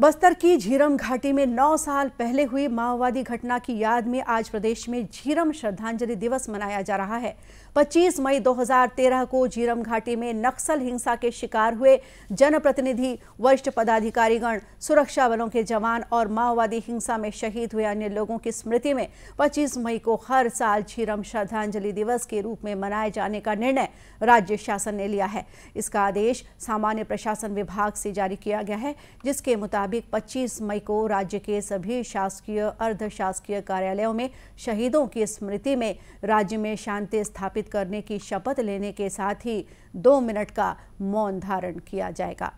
बस्तर की झीरम घाटी में 9 साल पहले हुई माओवादी घटना की याद में आज प्रदेश में झीरम श्रद्धांजलि दिवस मनाया जा रहा है 25 मई 2013 को झीरम घाटी में नक्सल हिंसा के शिकार हुए जनप्रतिनिधि वरिष्ठ पदाधिकारीगण सुरक्षा बलों के जवान और माओवादी हिंसा में शहीद हुए अन्य लोगों की स्मृति में 25 मई को हर साल झीरम श्रद्धांजलि दिवस के रूप में मनाए जाने का निर्णय राज्य शासन ने लिया है इसका आदेश सामान्य प्रशासन विभाग से जारी किया गया है जिसके मुताबिक मुताबिक 25 मई को राज्य के सभी शासकीय अर्ध शासकीय कार्यालयों में शहीदों की स्मृति में राज्य में शांति स्थापित करने की शपथ लेने के साथ ही दो मिनट का मौन धारण किया जाएगा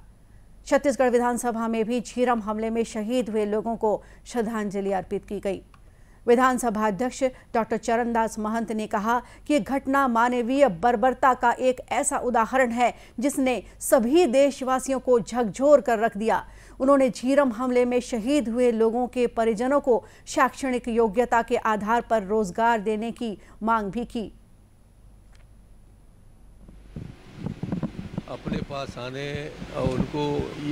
छत्तीसगढ़ विधानसभा में भी झीरम हमले में शहीद हुए लोगों को श्रद्धांजलि अर्पित की गई विधानसभा अध्यक्ष डॉक्टर चरणदास महंत ने कहा कि घटना मानवीय बर्बरता का एक ऐसा उदाहरण है जिसने सभी देशवासियों को झकझोर कर रख दिया उन्होंने झीरम हमले में शहीद हुए लोगों के परिजनों को शैक्षणिक योग्यता के आधार पर रोजगार देने की मांग भी की अपने पास आने और उनको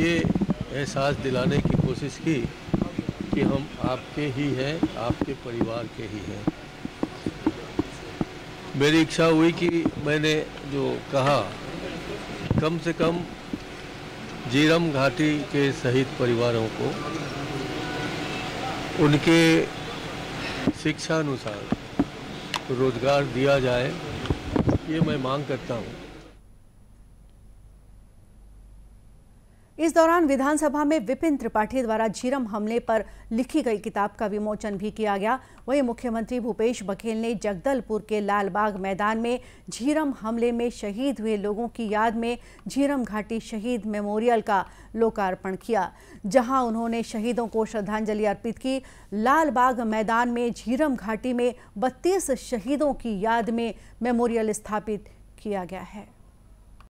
ये एहसास दिलाने की कोशिश की कि हम आपके ही हैं आपके परिवार के ही हैं मेरी इच्छा हुई कि मैंने जो कहा कम से कम जीरम घाटी के शहीद परिवारों को उनके शिक्षानुसार रोजगार दिया जाए ये मैं मांग करता हूँ इस दौरान विधानसभा में विपिन त्रिपाठी द्वारा झीरम हमले पर लिखी गई किताब का विमोचन भी किया गया वहीं मुख्यमंत्री भूपेश बघेल ने जगदलपुर के लालबाग मैदान में झीरम हमले में शहीद हुए लोगों की याद में झीरम घाटी शहीद मेमोरियल का लोकार्पण किया जहां उन्होंने शहीदों को श्रद्धांजलि अर्पित की लालबाग मैदान में झीरम घाटी में बत्तीस शहीदों की याद में मेमोरियल स्थापित किया गया है